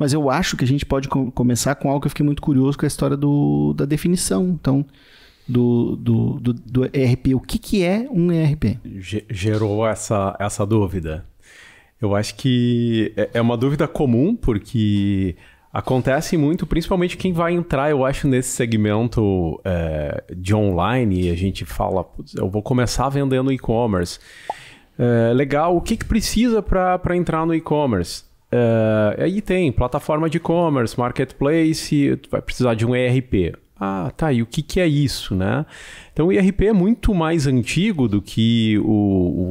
Mas eu acho que a gente pode com começar com algo que eu fiquei muito curioso, que é a história do, da definição. Então, do, do, do, do ERP. O que, que é um ERP? gerou essa, essa dúvida. Eu acho que é, é uma dúvida comum, porque acontece muito, principalmente quem vai entrar, eu acho, nesse segmento é, de online, e a gente fala, eu vou começar vendendo e-commerce. É, legal, o que, que precisa para entrar no e-commerce? Uh, aí tem plataforma de e-commerce, marketplace, vai precisar de um ERP. Ah, tá, e o que, que é isso, né? Então o IRP é muito mais antigo do que o,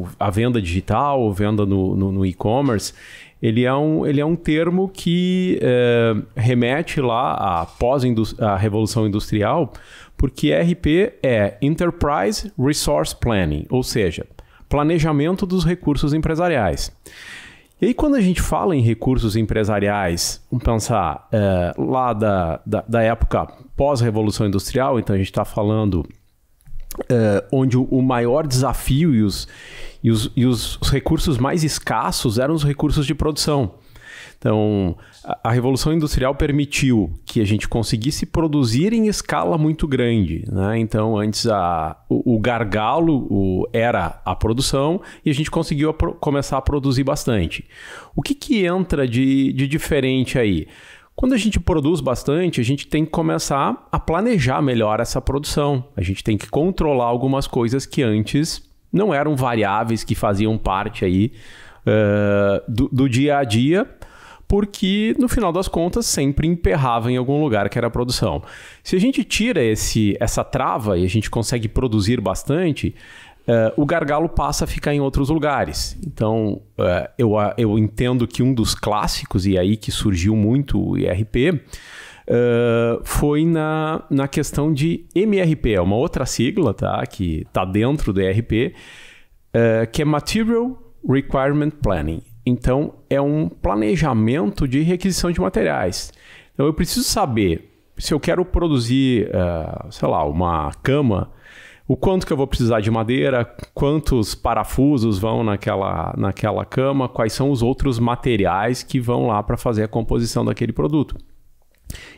o a venda digital, venda no, no, no e-commerce. Ele é, um, ele é um termo que é, remete lá à pós-revolução industrial, porque ERP é Enterprise Resource Planning, ou seja, planejamento dos recursos empresariais. E aí, quando a gente fala em recursos empresariais, vamos pensar é, lá da, da, da época pós-revolução industrial, então a gente está falando é, onde o maior desafio e os, e, os, e os recursos mais escassos eram os recursos de produção. Então, a, a Revolução Industrial permitiu que a gente conseguisse produzir em escala muito grande. Né? Então, antes a, o, o gargalo o, era a produção e a gente conseguiu a pro, começar a produzir bastante. O que, que entra de, de diferente aí? Quando a gente produz bastante, a gente tem que começar a planejar melhor essa produção. A gente tem que controlar algumas coisas que antes não eram variáveis que faziam parte aí uh, do, do, dia a dia porque no final das contas sempre emperrava em algum lugar que era a produção. Se a gente tira esse, essa trava e a gente consegue produzir bastante, Uh, o gargalo passa a ficar em outros lugares. Então, uh, eu, eu entendo que um dos clássicos, e é aí que surgiu muito o IRP, uh, eh, foi na, na questão de MRP, é uma outra sigla tá, que está dentro do IRP, que é Material Requirement Planning. Então, é um planejamento de requisição de materiais. Então, eu preciso saber se eu quero produzir, uh, sei lá, uma cama, o quanto que eu vou precisar de madeira, quantos parafusos vão naquela, naquela cama, quais são os outros materiais que vão lá para fazer a composição daquele produto.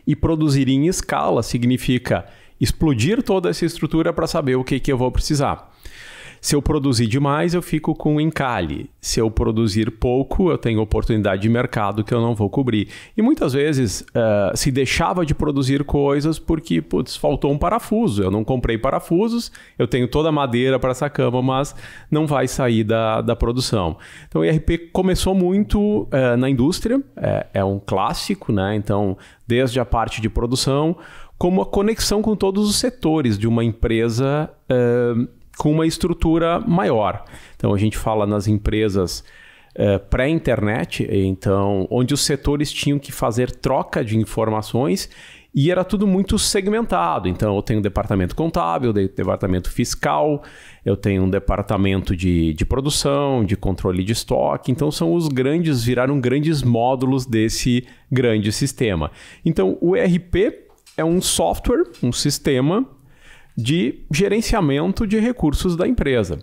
E produzir em escala significa explodir toda essa estrutura para saber o que, que eu vou precisar. Se eu produzir demais, eu fico com encalhe. Se eu produzir pouco, eu tenho oportunidade de mercado que eu não vou cobrir. E muitas vezes uh, se deixava de produzir coisas porque, putz, faltou um parafuso. Eu não comprei parafusos, eu tenho toda a madeira para essa cama, mas não vai sair da, da produção. Então, o IRP começou muito uh, na indústria, é, é um clássico, né? Então, desde a parte de produção, como a conexão com todos os setores de uma empresa. Uh, com uma estrutura maior. Então a gente fala nas empresas eh, pré-internet, então onde os setores tinham que fazer troca de informações e era tudo muito segmentado. Então eu tenho um departamento contábil, departamento fiscal, eu tenho um departamento de, de produção, de controle de estoque. Então são os grandes, viraram grandes módulos desse grande sistema. Então o ERP é um software, um sistema de gerenciamento de recursos da empresa.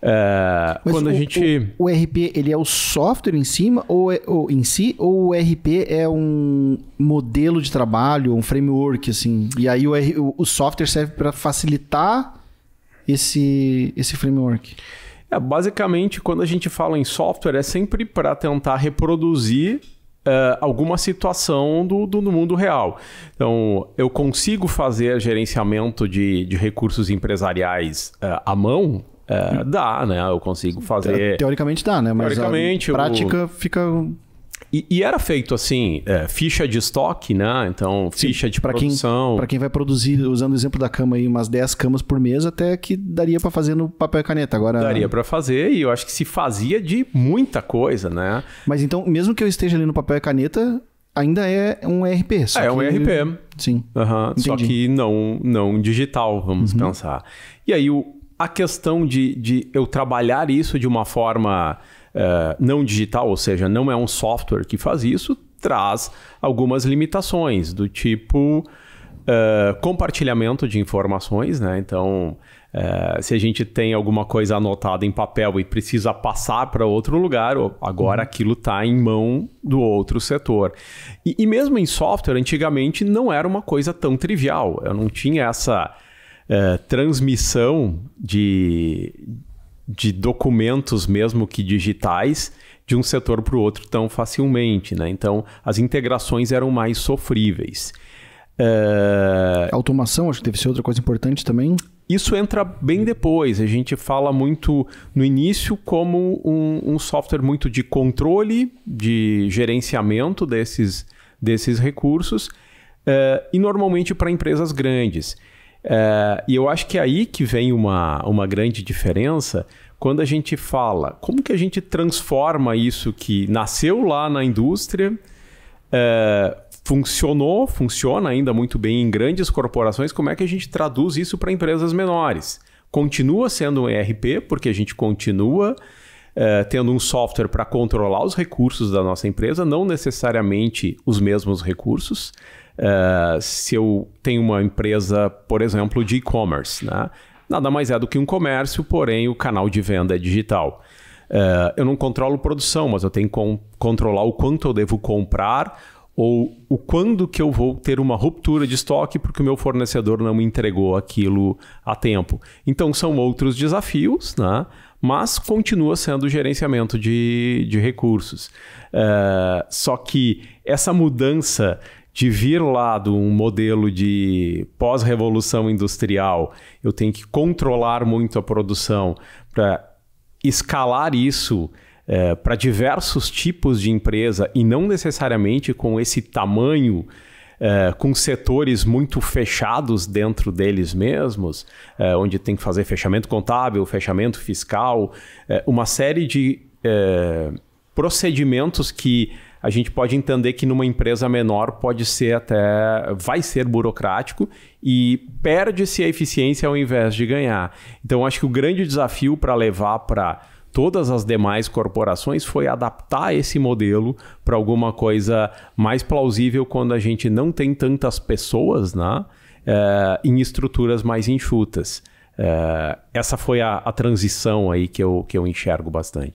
É, quando o, a gente o, o, RP ele é o software em cima ou, é, ou, em si ou o RP é um modelo de trabalho um framework assim e aí o, o software serve para facilitar esse esse framework é, basicamente quando a gente fala em software é sempre para tentar reproduzir uh, alguma situação do, do, do, mundo real. Então, eu consigo fazer gerenciamento de, de recursos empresariais uh, à mão? Uh, dá, né? Eu consigo fazer. Teoricamente dá, né? Mas Teoricamente, a prática o... fica e, e, era feito assim, é, ficha de estoque, né? Então, ficha Sim, de pra produção. Para quem vai produzir, usando o exemplo da cama aí, umas 10 camas por mês, até que daria para fazer no papel e caneta. Agora daria para fazer e eu acho que se fazia de muita coisa, né? Mas então, mesmo que eu esteja ali no papel e caneta, ainda é um ERP. é, é um ERP. Sim. Uhum, só que não, não digital, vamos uhum. pensar. E aí, o, a questão de, de eu trabalhar isso de uma forma é, não digital, ou seja, não é um software que faz isso, traz algumas limitações, do tipo uh, compartilhamento de informações, né? Então, uh, se a gente tem alguma coisa anotada em papel e precisa passar para outro lugar, agora uhum. aquilo está em mão do outro setor. E, e mesmo em software, antigamente não era uma coisa tão trivial. Eu não tinha essa. Uh, transmissão de, de documentos mesmo que digitais de um setor para o outro tão facilmente, né? Então as integrações eram mais sofríveis. É, Automação, acho que deve ser outra coisa importante também. Isso entra bem depois. A gente fala muito no início como um, um software muito de controle, de gerenciamento desses, desses recursos, é, e normalmente para empresas grandes. É, e eu acho que é aí que vem uma, uma grande diferença quando a gente fala como que a gente transforma isso que nasceu lá na indústria, é, funcionou, funciona ainda muito bem em grandes corporações, como é que a gente traduz isso para empresas menores? Continua sendo um ERP, porque a gente continua é, tendo um software para controlar os recursos da nossa empresa, não necessariamente os mesmos recursos. Eh, se eu tenho uma empresa, por exemplo, de e-commerce, né? nada mais é do que um comércio, porém o canal de venda é digital. Eh, eu não controlo produção, mas eu tenho que controlar o quanto eu devo comprar ou o quando que eu vou ter uma ruptura de estoque porque o meu fornecedor não me entregou aquilo a tempo. Então são outros desafios, né? mas continua sendo o gerenciamento de, de recursos. Eh, só que essa mudança de vir lá de um modelo de pós-revolução industrial, eu tenho que controlar muito a produção para escalar isso é, para diversos tipos de empresa e não necessariamente com esse tamanho. É, com setores muito fechados dentro deles mesmos, é, onde tem que fazer fechamento contábil, fechamento fiscal, é, uma série de é, procedimentos que a gente pode entender que numa empresa menor pode ser até. vai ser burocrático e perde-se a eficiência ao invés de ganhar. Então, acho que o grande desafio para levar para todas as demais corporações foi adaptar esse modelo para alguma coisa mais plausível quando a gente não tem tantas pessoas né, é, em estruturas mais enxutas. É, essa foi a, a transição aí que eu, que eu enxergo bastante.